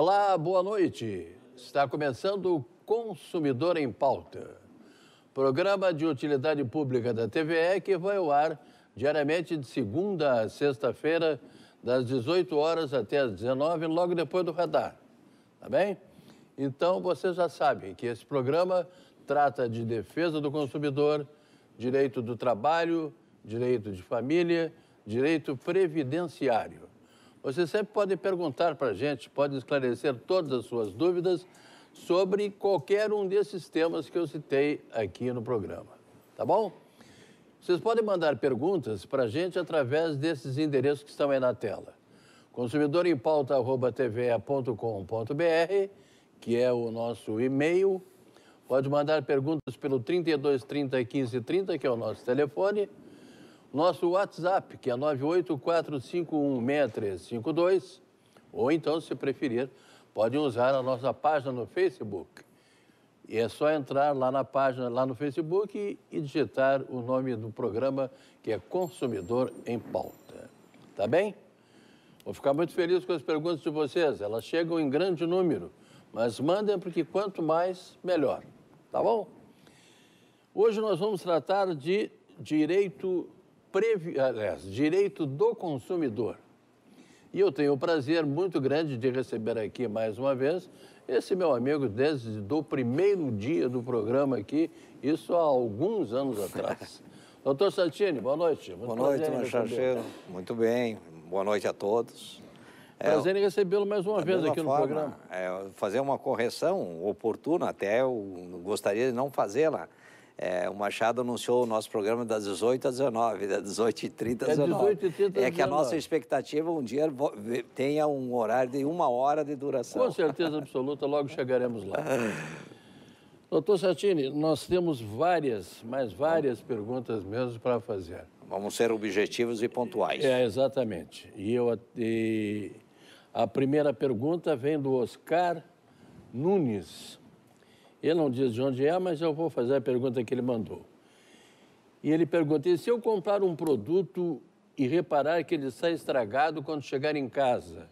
Olá, boa noite. Está começando o Consumidor em Pauta, programa de utilidade pública da TVE que vai ao ar diariamente de segunda a sexta-feira, das 18 horas até as 19, logo depois do radar. Tá bem? Então, vocês já sabem que esse programa trata de defesa do consumidor, direito do trabalho, direito de família, direito previdenciário. Você sempre pode perguntar para a gente, pode esclarecer todas as suas dúvidas sobre qualquer um desses temas que eu citei aqui no programa. Tá bom? Vocês podem mandar perguntas para a gente através desses endereços que estão aí na tela. consumidorimPauta.tve.com.br, que é o nosso e-mail. Pode mandar perguntas pelo 32301530 que é o nosso telefone nosso WhatsApp, que é 984516352, ou então, se preferir, podem usar a nossa página no Facebook. E é só entrar lá na página, lá no Facebook, e, e digitar o nome do programa, que é Consumidor em Pauta. Tá bem? Vou ficar muito feliz com as perguntas de vocês. Elas chegam em grande número, mas mandem, porque quanto mais, melhor. Tá bom? Hoje nós vamos tratar de direito previ... aliás, direito do consumidor. E eu tenho o prazer muito grande de receber aqui mais uma vez esse meu amigo desde o primeiro dia do programa aqui, isso há alguns anos atrás. Doutor Santini, boa noite. Muito boa noite, Manchacheiro. Muito bem, boa noite a todos. É, prazer em recebê-lo mais uma vez aqui forma, no programa. É, fazer uma correção oportuna, até eu gostaria de não fazê-la. É, o Machado anunciou o nosso programa das 18 às 19, das 18h30 às 19 É, 18 30, é que a nossa expectativa é um dia tenha um horário de uma hora de duração. Com certeza absoluta, logo chegaremos lá. Doutor Satini, nós temos várias, mas várias perguntas mesmo para fazer. Vamos ser objetivos e pontuais. É, exatamente. E eu e a primeira pergunta vem do Oscar Nunes. Ele não diz de onde é, mas eu vou fazer a pergunta que ele mandou. E ele perguntou: e se eu comprar um produto e reparar que ele sai estragado quando chegar em casa,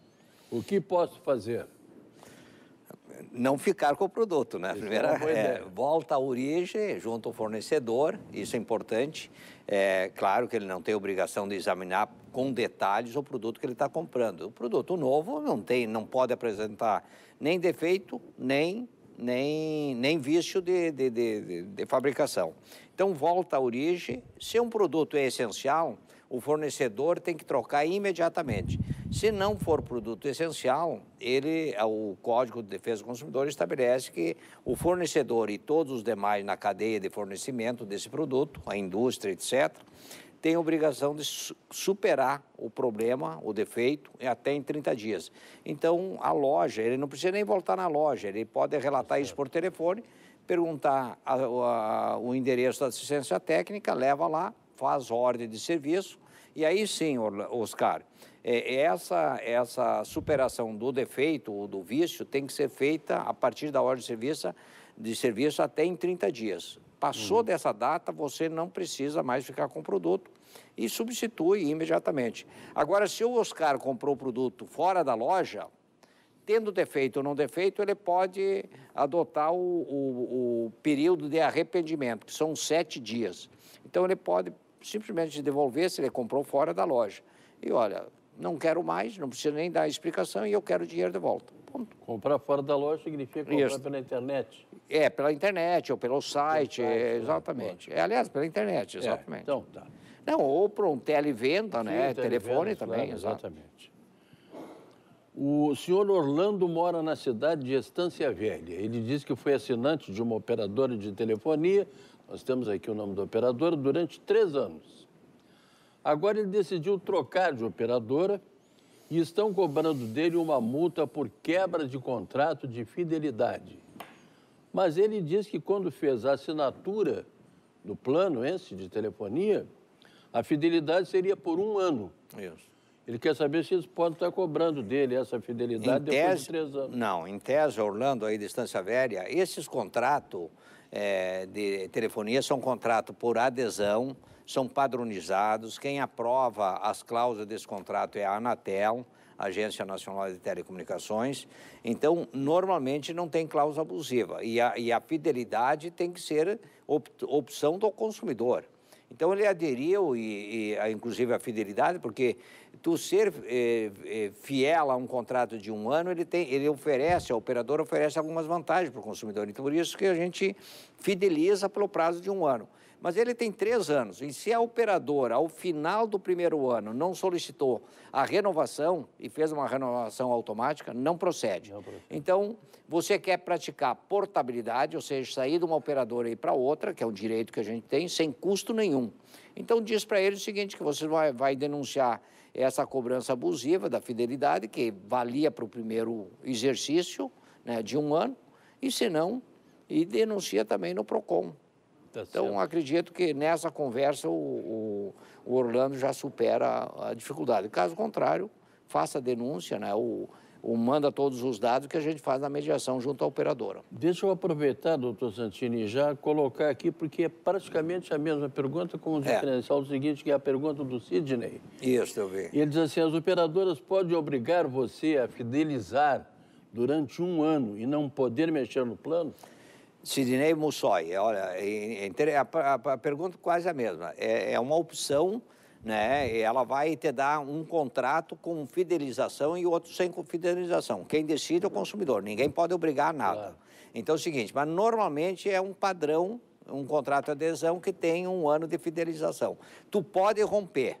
o que posso fazer? Não ficar com o produto, né? Isso é Primeira, é, volta à origem, junto ao fornecedor, isso é importante. É claro que ele não tem obrigação de examinar com detalhes o produto que ele está comprando. O produto novo não tem, não pode apresentar nem defeito, nem nem, nem vício de, de, de, de fabricação. Então, volta à origem. Se um produto é essencial, o fornecedor tem que trocar imediatamente. Se não for produto essencial, ele, é, o Código de Defesa do Consumidor estabelece que o fornecedor e todos os demais na cadeia de fornecimento desse produto, a indústria, etc., tem a obrigação de superar o problema, o defeito, até em 30 dias. Então, a loja, ele não precisa nem voltar na loja, ele pode relatar isso por telefone, perguntar a, a, o endereço da assistência técnica, leva lá, faz ordem de serviço, e aí sim, Oscar, é, essa, essa superação do defeito ou do vício tem que ser feita a partir da ordem de serviço, de serviço até em 30 dias. Passou uhum. dessa data, você não precisa mais ficar com o produto e substitui imediatamente. Agora, se o Oscar comprou o produto fora da loja, tendo defeito ou não defeito, ele pode adotar o, o, o período de arrependimento, que são sete dias. Então, ele pode simplesmente devolver se ele comprou fora da loja. E olha, não quero mais, não preciso nem dar explicação e eu quero o dinheiro de volta. Ponto. Comprar fora da loja significa comprar Isso. pela internet? É, pela internet ou pelo site, pelo site exatamente. É, aliás, pela internet, é, exatamente. É, então, tá. Não, ou por um televenda, Sim, né? Telefone também, claro, exatamente. O senhor Orlando mora na cidade de Estância Velha. Ele diz que foi assinante de uma operadora de telefonia, nós temos aqui o nome do operador, durante três anos. Agora ele decidiu trocar de operadora e estão cobrando dele uma multa por quebra de contrato de fidelidade. Mas ele diz que quando fez a assinatura do plano esse de telefonia, a fidelidade seria por um ano. Isso. Ele quer saber se eles podem estar cobrando dele essa fidelidade depois de três anos. Não, em tese, Orlando, aí, distância velha, esses contratos é, eh, de telefonia são contratos por adesão, são padronizados. Quem aprova as cláusulas desse contrato é a Anatel, Agência Nacional de Telecomunicações. Então, normalmente não tem cláusula abusiva e a, e a fidelidade tem que ser op, opção do consumidor. Então, ele aderiu, e, e, a, inclusive, à fidelidade, porque tu ser eh, eh, fiel a um contrato de um ano, ele, tem, ele oferece, a operadora oferece algumas vantagens para o consumidor. Então, por isso que a gente fideliza pelo prazo de um ano. Mas ele tem três anos. E se a operadora, ao final do primeiro ano, não solicitou a renovação e fez uma renovação automática, não procede. Não procede. Então, você quer praticar portabilidade, ou seja, sair de uma operadora e ir para outra, que é um direito que a gente tem, sem custo nenhum. Então, diz para ele o seguinte, que você vai, vai denunciar essa cobrança abusiva da fidelidade, que valia para o primeiro exercício né, de um ano, e se não, e denuncia também no PROCON. Tá então, certo. acredito que nessa conversa o, o, o, Orlando já supera a dificuldade. Caso contrário, faça a denúncia, né? O, o manda todos os dados que a gente faz na mediação junto à operadora. Deixa eu aproveitar, doutor Santini, já colocar aqui, porque é praticamente a mesma pergunta, com é. o diferencial é. seguinte, que é a pergunta do Sidney. Isso, eu vi. Ele diz assim, as operadoras podem obrigar você a fidelizar durante um ano e não poder mexer no plano? Sidney Mussoi, olha, é, é, a, a, a, pergunta quase a mesma. É, é uma opção né? E ela vai te dar um contrato com fidelização e outro sem fidelização. Quem decide é o consumidor, ninguém pode obrigar nada. Claro. Então é o seguinte, mas normalmente é um padrão, um contrato de adesão que tem um ano de fidelização. Tu pode romper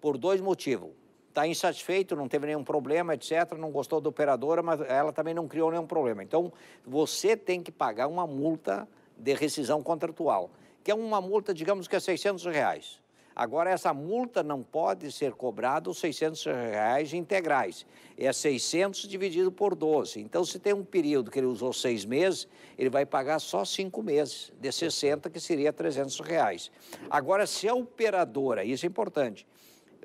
por dois motivos. Está insatisfeito, não teve nenhum problema, etc., não gostou da operadora, mas ela também não criou nenhum problema. Então, você tem que pagar uma multa de rescisão contratual, que é uma multa, digamos que é 600 reais. Agora, essa multa não pode ser cobrada os 600 reais integrais. É 600 dividido por 12. Então, se tem um período que ele usou seis meses, ele vai pagar só cinco meses de 60, que seria 300 reais. Agora, se a operadora, isso é importante,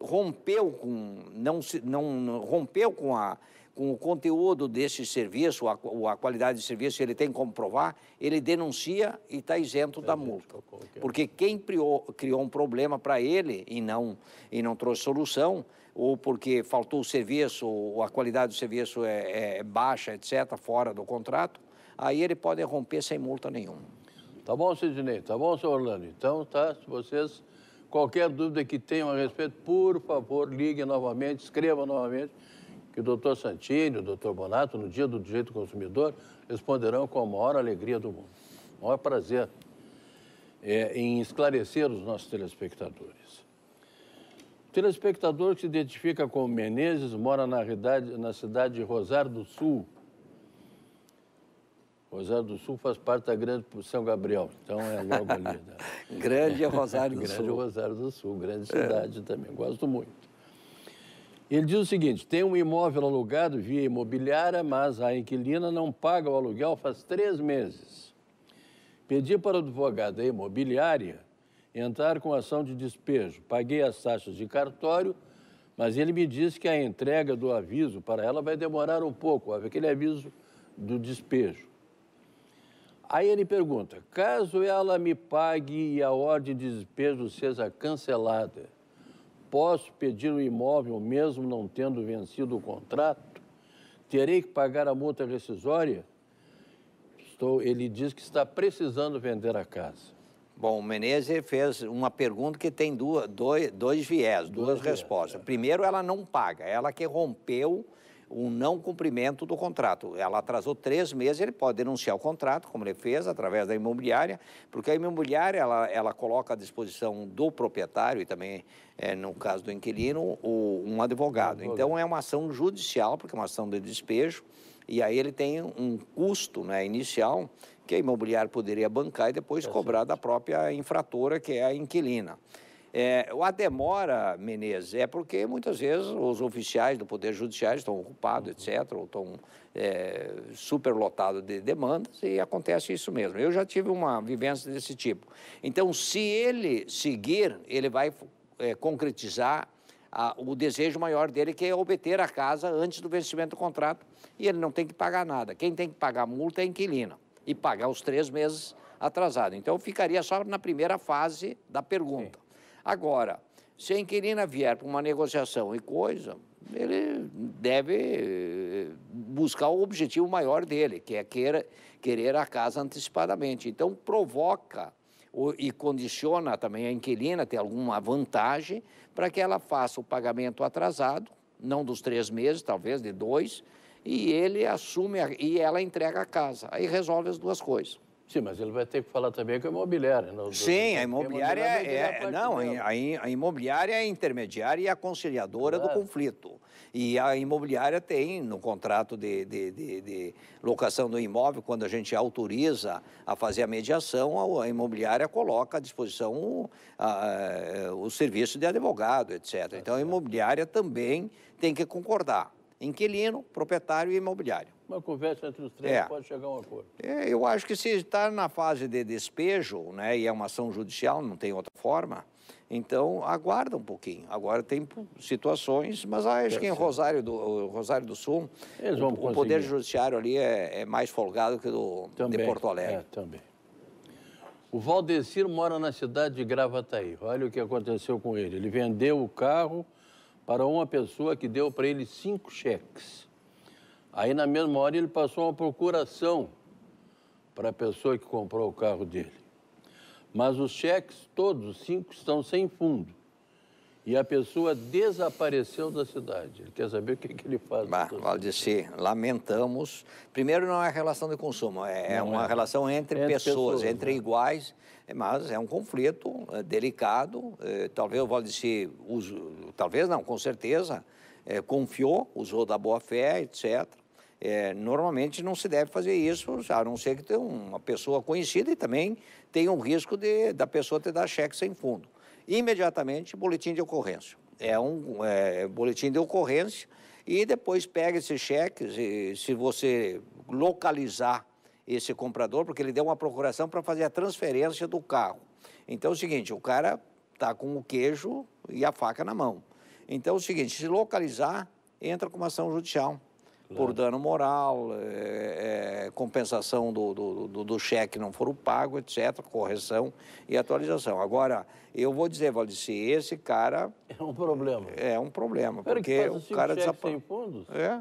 rompeu com, não, não rompeu com a com o conteúdo desse serviço, a, a qualidade de serviço, ele tem que comprovar, ele denuncia e está isento é da multa. Porque quem criou, criou um problema para ele e não, e não trouxe solução, ou porque faltou o serviço, ou a qualidade do serviço é, é, é baixa, etc., fora do contrato, aí ele pode romper sem multa nenhuma. Tá bom, Sidney? Tá bom, senhor Orlando? Então, tá, se vocês... Qualquer dúvida que tenham a respeito, por favor, ligue novamente, escreva novamente que o doutor Santini, o doutor Bonato, no dia do direito do consumidor, responderão com a maior alegria do mundo. O maior prazer é, em esclarecer os nossos telespectadores. O telespectador que se identifica como Menezes mora na, realidade, na cidade de Rosário do Sul. Rosário do Sul faz parte da Grande São Gabriel, então é logo ali. Né? grande é Rosário do grande Sul. Grande Rosário do Sul, grande cidade é. também, gosto muito. Ele diz o seguinte: tem um imóvel alugado via imobiliária, mas a inquilina não paga o aluguel faz três meses. Pedi para o advogado da imobiliária entrar com ação de despejo. Paguei as taxas de cartório, mas ele me disse que a entrega do aviso para ela vai demorar um pouco aquele aviso do despejo. Aí ele pergunta: caso ela me pague e a ordem de despejo seja cancelada posso pedir o imóvel mesmo não tendo vencido o contrato? Terei que pagar a multa rescisória? Estou, ele diz que está precisando vender a casa. Bom, o Menezes fez uma pergunta que tem duas, dois, dois viés, duas, duas respostas. Viés, é. Primeiro, ela não paga, ela que rompeu um não cumprimento do contrato. Ela atrasou três meses, ele pode denunciar o contrato, como ele fez, através da imobiliária, porque a imobiliária ela, ela coloca à disposição do proprietário e também, é, no caso do inquilino, o, um advogado. Então, é uma ação judicial, porque é uma ação de despejo, e aí ele tem um custo né, inicial que a imobiliária poderia bancar e depois tá cobrar da própria infratora, que é a inquilina. É, a demora, Menezes, é porque muitas vezes os oficiais do Poder Judiciário estão ocupados, uhum. etc., ou estão é, superlotados de demandas, e acontece isso mesmo. Eu já tive uma vivência desse tipo. Então, se ele seguir, ele vai é, concretizar a, o desejo maior dele, que é obter a casa antes do vencimento do contrato, e ele não tem que pagar nada. Quem tem que pagar multa é a inquilina, e pagar os três meses atrasado. Então, ficaria só na primeira fase da pergunta. Sim. Agora, se a inquilina vier para uma negociação e coisa, ele deve eh, buscar o objetivo maior dele, que é queira, querer a casa antecipadamente. Então, provoca e condiciona também a inquilina ter alguma vantagem para que ela faça o pagamento atrasado, não dos três meses, talvez de dois, e ele assume a, e ela entrega a casa. Aí resolve as duas coisas. Sim, mas ele vai ter que falar também com a imobiliária. Né? Não? Sim, a imobiliária, imobiliária é, não, a, a, imobiliária é a intermediária e a conciliadora claro. do conflito. E a imobiliária tem no contrato de, de, de, de, locação do imóvel, quando a gente autoriza a fazer a mediação, a, imobiliária coloca à disposição o serviço de advogado, etc. Tá então a imobiliária também tem que concordar. Inquilino, proprietário e imobiliário uma conversa entre os três é. pode chegar a um acordo. É, eu acho que se está na fase de despejo, né, e é uma ação judicial, não tem outra forma, então aguarda um pouquinho. Agora tem situações, mas acho que em Rosário do, Rosário do Sul, o, o, poder judiciário ali é, é, mais folgado que do também, de Porto Alegre. É, também. O Valdecir mora na cidade de Gravataí. Olha o que aconteceu com ele. Ele vendeu o carro para uma pessoa que deu para ele cinco cheques. Aí, na mesma hora, ele passou uma procuração para a pessoa que comprou o carro dele. Mas os cheques, todos, os cinco, estão sem fundo. E a pessoa desapareceu da cidade. Ele quer saber o que, que ele faz. Bah, dizer. lamentamos. Primeiro, não é relação de consumo, é, é uma é. relação entre, entre pessoas, pessoas, entre né? iguais. Mas é um conflito é, delicado. É, talvez o Valdeci, talvez não, com certeza, confiou, usou da boa fé, etc. É, normalmente não se deve fazer isso, a não ser que tenha uma pessoa conhecida e também tenha um risco de, da pessoa ter dar cheque sem fundo. Imediatamente, boletim de ocorrência. É um é, boletim de ocorrência e depois pega esse cheque, se, se você localizar esse comprador, porque ele deu uma procuração para fazer a transferência do carro. Então é o seguinte, o cara está com o queijo e a faca na mão. Então é o seguinte, se localizar, entra com uma ação judicial claro. por dano moral, é, é, compensação do, do, do, do cheque não for pago, etc., correção e atualização. Agora, eu vou dizer, Valdeci, esse cara... É um problema. É um problema, Pera porque o cara desaparece. É.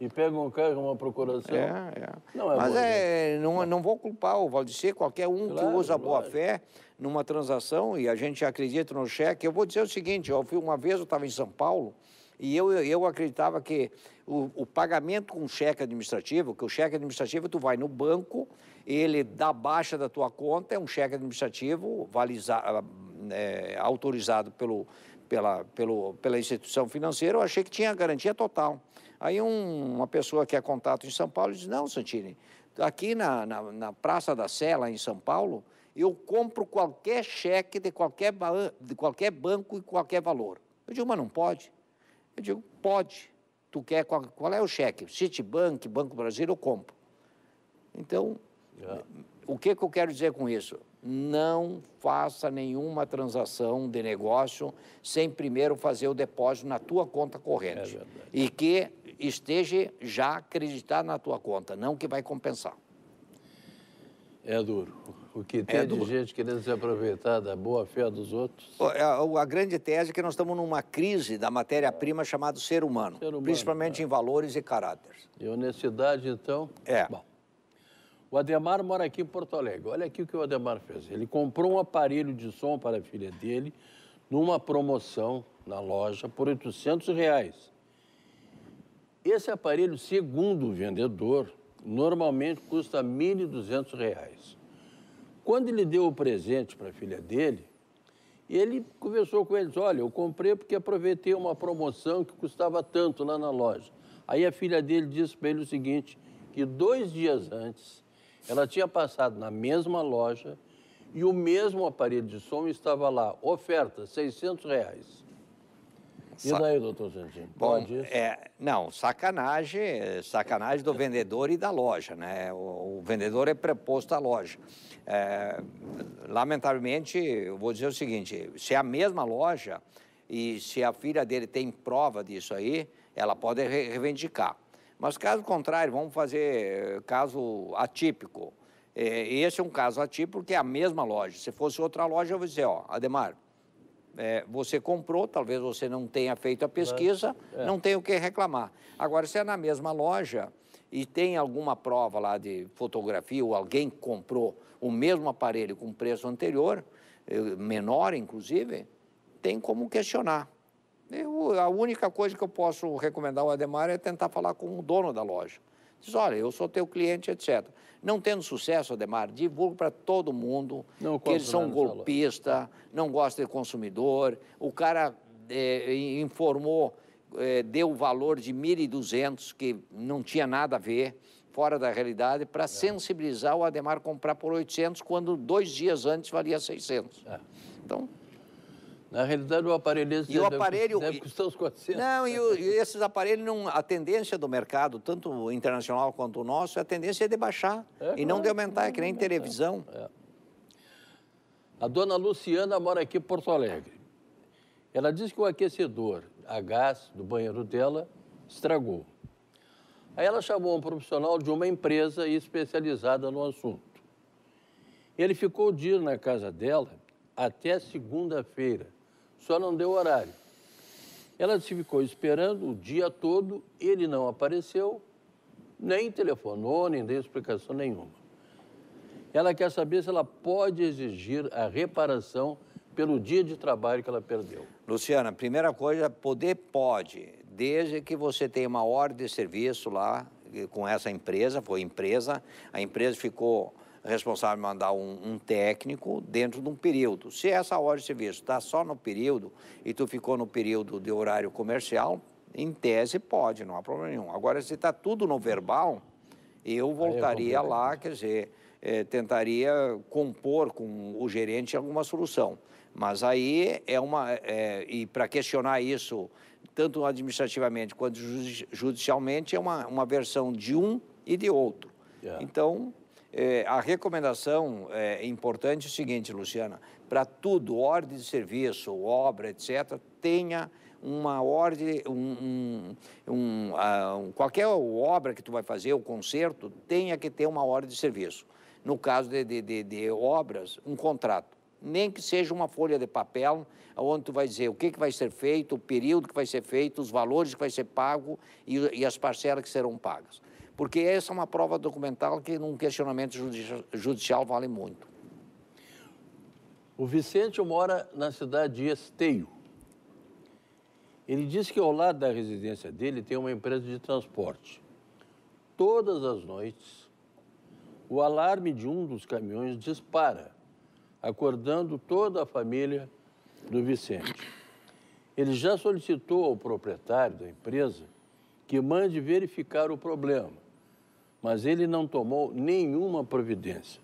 E pega um cara uma procuração. É, é. Não é Mas é, né? não, não vou culpar o Valdeci, qualquer um claro, que usa claro. boa fé numa transação e a gente acredita no cheque. Eu vou dizer o seguinte, eu fui uma vez, eu estava em São Paulo, e eu, eu acreditava que o, o pagamento com cheque administrativo, que o cheque administrativo tu vai no banco, ele dá baixa da tua conta, é um cheque administrativo valiza, ah, é, né, autorizado pelo, pela, pelo, pela instituição financeira, eu achei que tinha garantia total. Aí um, uma pessoa que é contato em São Paulo diz não, Santini, aqui na, na, na Praça da Sela em São Paulo, eu compro qualquer cheque de qualquer, de qualquer banco e qualquer valor. Eu digo, mas não pode? Eu digo, pode tu quer, qual, qual é o cheque? Citibank, Banco Brasil, eu compro. Então, yeah. É. o que, que eu quero dizer com isso? Não faça nenhuma transação de negócio sem primeiro fazer o depósito na tua conta corrente. É e que esteja já acreditado na tua conta, não que vai compensar. É duro. O que é tem é de do... gente querendo se aproveitar da boa fé dos outros. É, a, grande tese é que nós estamos numa crise da matéria-prima chamada ser humano, ser humano principalmente é. em valores e caráteres. E honestidade, então? É. Bom, o Ademar mora aqui em Porto Alegre. Olha aqui o que o Ademar fez. Ele comprou um aparelho de som para a filha dele numa promoção na loja por 800 reais. Esse aparelho, segundo o vendedor, normalmente custa R$ 1.200. Quando ele deu o presente para a filha dele, ele conversou com eles: olha, eu comprei porque aproveitei uma promoção que custava tanto lá na loja. Aí a filha dele disse para ele o seguinte: que dois dias antes, ela tinha passado na mesma loja e o mesmo aparelho de som estava lá, oferta, 600 reais. E daí, doutor Jardim? Pode Bom, é, não, sacanagem, sacanagem do vendedor e da loja, né? O, o vendedor é preposto à loja. É, lamentavelmente, eu vou dizer o seguinte, se é a mesma loja e se a filha dele tem prova disso aí, ela pode reivindicar. Mas caso contrário, vamos fazer eh, caso atípico. É, esse é um caso atípico porque é a mesma loja. Se fosse outra loja, eu vou dizer, ó, Ademar, é, você comprou, talvez você não tenha feito a pesquisa, Mas, é. não tem o que reclamar. Agora, se é na mesma loja e tem alguma prova lá de fotografia ou alguém comprou o mesmo aparelho com preço anterior, eh, menor inclusive, tem como questionar. Eu, a única coisa que eu posso recomendar ao Ademar é tentar falar com o dono da loja. Diz, olha, eu sou teu cliente, etc. Não tendo sucesso, Ademar, divulgo para todo mundo não, que eles são golpistas, não gostam de consumidor. O cara é, informou, é, deu o valor de 1.200, que não tinha nada a ver, fora da realidade, para é. sensibilizar o Ademar a comprar por 800, quando dois dias antes valia 600. É. Então... Na realidade, o aparelho e o aparelho deve custar 400. Não, e, o, e, esses aparelhos, não, a tendência do mercado, tanto internacional quanto o nosso, a tendência é de baixar é, e não de aumentar, é que nem televisão. É, é. A dona Luciana mora aqui em Porto Alegre. Ela diz que o aquecedor a gás do banheiro dela estragou. Aí ela chamou um profissional de uma empresa especializada no assunto. Ele ficou o dia na casa dela até segunda-feira só não deu horário. Ela se ficou esperando o dia todo, ele não apareceu, nem telefonou, nem deu explicação nenhuma. Ela quer saber se ela pode exigir a reparação pelo dia de trabalho que ela perdeu. Luciana, primeira coisa, poder pode, desde que você tenha uma ordem de serviço lá eh, com essa empresa, foi empresa, a empresa ficou responsável mandar um, um, técnico dentro de um período. Se essa hora de serviço está só no período e tu ficou no período de horário comercial, em tese pode, não há problema nenhum. Agora, se está tudo no verbal, eu é voltaria eu lá, quer dizer, é, tentaria compor com o gerente alguma solução. Mas aí é uma. É, e para questionar isso, tanto administrativamente quanto judicialmente, é uma, uma versão de um e de outro. Yeah. É. Então, é, a recomendação é, é, importante é o seguinte, Luciana: para tudo, ordem de serviço, obra, etc., tenha uma ordem, um, um, um, uh, qualquer obra que tu vai fazer, o conserto, tenha que ter uma ordem de serviço. No caso de, de, de, de obras, um contrato nem que seja uma folha de papel, onde tu vai dizer o que, que vai ser feito, o período que vai ser feito, os valores que vai ser pago e, e as parcelas que serão pagas porque essa é uma prova documental que num questionamento judicial vale muito. O Vicente mora na cidade de Esteio. Ele disse que ao lado da residência dele tem uma empresa de transporte. Todas as noites, o alarme de um dos caminhões dispara, acordando toda a família do Vicente. Ele já solicitou ao proprietário da empresa que mande verificar o problema. Mas ele não tomou nenhuma providência.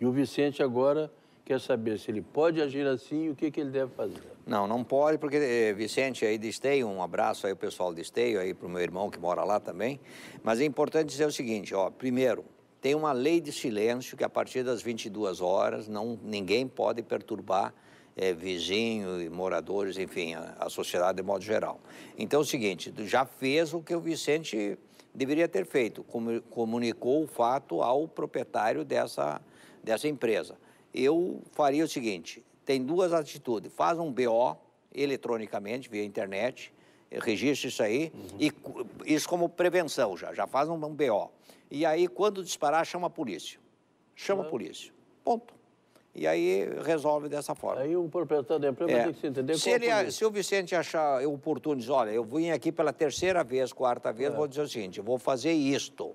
E o Vicente agora quer saber se ele pode agir assim e o que, que ele deve fazer. Não, não pode, porque eh, Vicente aí de Esteio, um abraço aí ao pessoal de Esteio, aí para o meu irmão que mora lá também. Mas é importante dizer o seguinte, ó, primeiro, tem uma lei de silêncio que a partir das 22 horas não, ninguém pode perturbar é, vizinho e moradores, enfim, a, a, sociedade de modo geral. Então é o seguinte, já fez o que o Vicente deveria ter feito, comunicou o fato ao proprietário dessa, dessa empresa. Eu faria o seguinte, tem duas atitudes, faz um BO eletronicamente, via internet, registra isso aí, uhum. e isso como prevenção já, já faz um, um BO. E aí, quando disparar, chama a polícia. Chama a uhum. polícia. Ponto. E aí resolve dessa forma. Aí o proprietário da empresa é. tem que se entender se, ele, é, se o Vicente achar oportuno, diz, olha, eu vim aqui pela terceira vez, quarta vez, é. vou dizer o seguinte, vou fazer isto.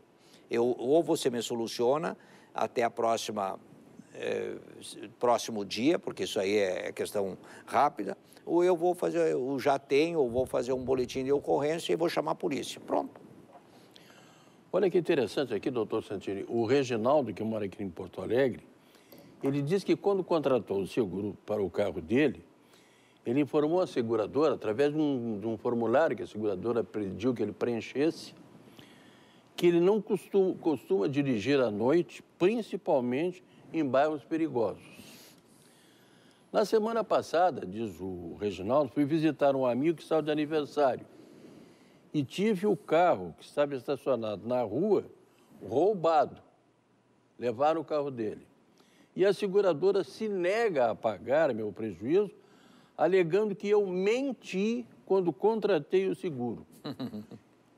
Eu, ou você me soluciona até a próxima eh, próximo dia, porque isso aí é questão rápida, ou eu vou fazer, eu já tenho, ou vou fazer um boletim de ocorrência e vou chamar a polícia. Pronto. Olha que interessante aqui, doutor Santini. O Reginaldo, que mora aqui em Porto Alegre, ele diz que quando contratou o seguro para o carro dele, ele informou a seguradora, através de um, de um formulário que a seguradora pediu que ele preenchesse, que ele não costuma, costuma dirigir à noite, principalmente em bairros perigosos. Na semana passada, diz o Reginaldo, fui visitar um amigo que estava de aniversário e tive o carro que estava estacionado na rua roubado. Levaram o carro dele e a seguradora se nega a pagar meu prejuízo, alegando que eu menti quando contratei o seguro.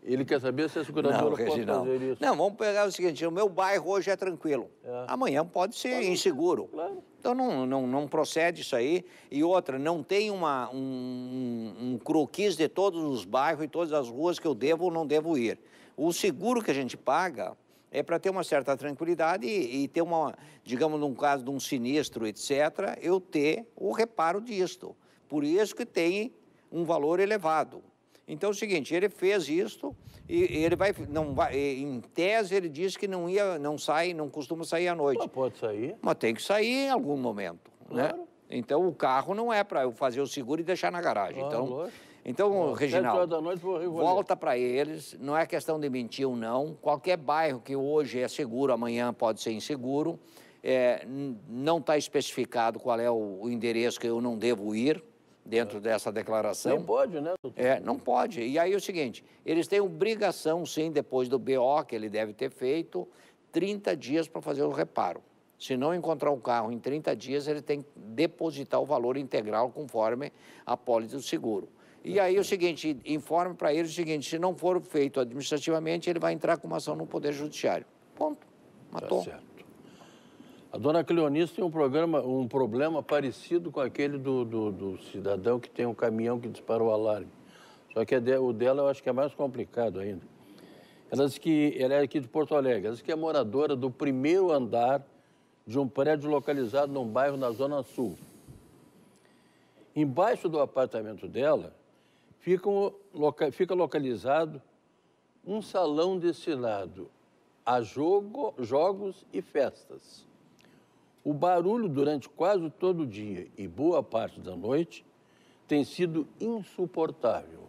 Ele quer saber se a seguradora não, pode fazer isso. Não, vamos pegar o seguinte, o meu bairro hoje é tranquilo. É. Amanhã pode ser inseguro. Claro. Então não, não, não, procede isso aí. E outra, não tem uma, um, um croquis de todos os bairros e todas as ruas que eu devo ou não devo ir. O seguro que a gente paga é para ter uma certa tranquilidade e, e, ter uma, digamos, num caso de um sinistro, etc., eu ter o reparo disto. Por isso que tem um valor elevado. Então é o seguinte, ele fez isto e ele vai, não vai, em tese ele diz que não ia, não sai, não costuma sair à noite. Mas pode sair. Mas tem que sair em algum momento, né? claro. né? Então o carro não é para eu fazer o seguro e deixar na garagem. Claro, então lógico. Então, Bom, Reginaldo, da noite, volta para eles, não é questão de mentir ou não. Qualquer bairro que hoje é seguro, amanhã pode ser inseguro. É, não está especificado qual é o, o, endereço que eu não devo ir dentro é. dessa declaração. Não pode, né, doutor? É, não pode. E aí é o seguinte, eles têm obrigação, sim, depois do BO que ele deve ter feito, 30 dias para fazer o reparo. Se não encontrar o carro em 30 dias, ele tem que depositar o valor integral conforme a pólice do seguro. E aí é o seguinte, informe para ele o seguinte, se não for feito administrativamente, ele vai entrar com uma ação no Poder Judiciário. Ponto. Matou. Tá certo. A dona Cleonice tem um, programa, um problema parecido com aquele do, do, do cidadão que tem um caminhão que dispara o alarme. Só que o dela eu acho que é mais complicado ainda. Ela diz que ela é aqui de Porto Alegre, ela diz que é moradora do primeiro andar de um prédio localizado num bairro na Zona Sul. Embaixo do apartamento dela loca, fica localizado um salão destinado a jogo, jogos e festas. O barulho durante quase todo o dia e boa parte da noite tem sido insuportável.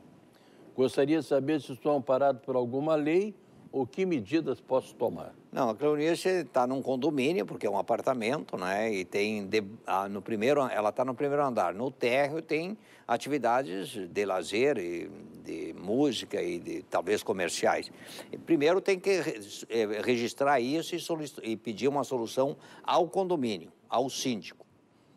Gostaria de saber se estou amparado por alguma lei ou que medidas posso tomar. Não, a Cleonice está num condomínio, porque é um apartamento, né? E tem de, a, no primeiro, ela está no primeiro andar. No térreo tem atividades de lazer e de música e de talvez comerciais. primeiro tem que é, registrar isso e, e pedir uma solução ao condomínio, ao síndico,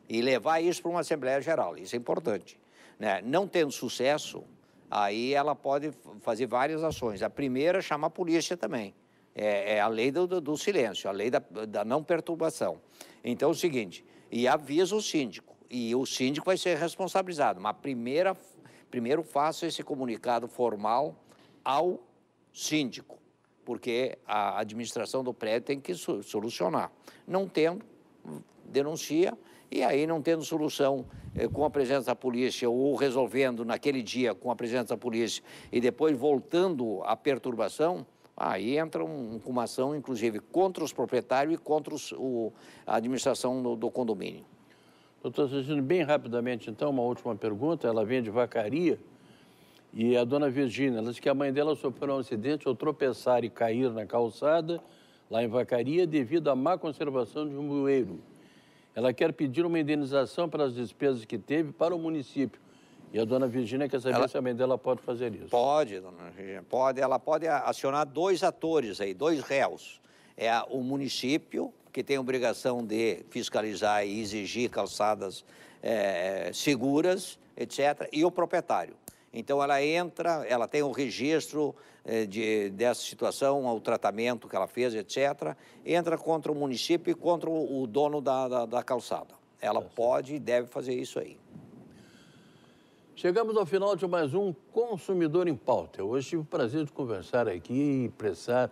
e levar isso para uma assembleia geral. Isso é importante, né? Não tendo sucesso, aí ela pode fazer várias ações. A primeira é chama a polícia também é, é a lei do, do, silêncio, a lei da, da não perturbação. Então é o seguinte, e avisa o síndico, e o síndico vai ser responsabilizado. Mas primeira, primeiro faça esse comunicado formal ao síndico, porque a administração do prédio tem que solucionar. Não tendo, denuncia, e aí não tendo solução eh, com a presença da polícia ou resolvendo naquele dia com a presença da polícia e depois voltando à perturbação, Aí entra um, uma ação, inclusive, contra os proprietários e contra os, o, a administração do, do condomínio. Doutor Cecílio, bem rapidamente, então, uma última pergunta. Ela vem de vacaria e a dona Virgínia, ela disse que a mãe dela sofreu um acidente ao tropeçar e cair na calçada, lá em vacaria, devido à má conservação de um bueiro. Ela quer pedir uma indenização pelas despesas que teve para o município. E a dona Virginia quer saber ela... se a mãe dela pode fazer isso. Pode, dona Virginia, pode. Ela pode acionar dois atores aí, dois réus. É o município, que tem obrigação de fiscalizar e exigir calçadas é, seguras, etc., e o proprietário. Então, ela entra, ela tem o um registro é, de, dessa situação, o tratamento que ela fez, etc., entra contra o município e contra o, o dono da, da, da calçada. Ela é pode e deve fazer isso aí. Chegamos ao final de mais um Consumidor em Pauta. Hoje tive o prazer de conversar aqui e prestar.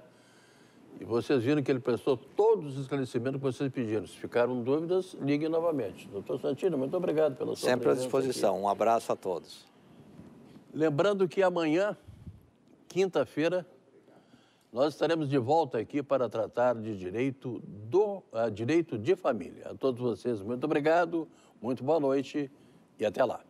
E vocês viram que ele prestou todos os esclarecimentos que vocês pediram. Se ficaram dúvidas, liguem novamente. Doutor Santino, muito obrigado pela sua Sempre à disposição. Aqui. Um abraço a todos. Lembrando que amanhã, quinta-feira, nós estaremos de volta aqui para tratar de direito, do, a ah, direito de família. A todos vocês, muito obrigado, muito boa noite e até lá.